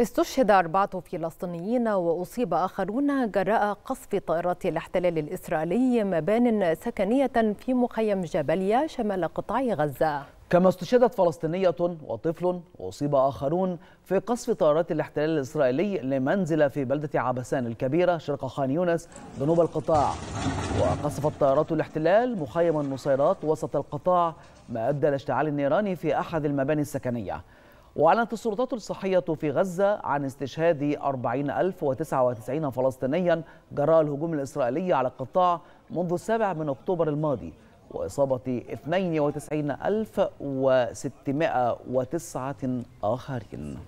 استشهد أربعة فلسطينيين وأصيب آخرون جراء قصف طائرات الاحتلال الإسرائيلي مبان سكنية في مخيم جبليا شمال قطاع غزة كما استشهدت فلسطينية وطفل وأصيب آخرون في قصف طائرات الاحتلال الإسرائيلي لمنزل في بلدة عبسان الكبيرة شرق خان يونس جنوب القطاع وقصفت طائرات الاحتلال مخيم النصيرات وسط القطاع ما أدى لاشتعال النيران في أحد المباني السكنية وأعلنت السلطات الصحية في غزة عن استشهاد 40099 فلسطينيا جراء الهجوم الإسرائيلي على القطاع منذ السابع من أكتوبر الماضي وإصابة 92609 آخرين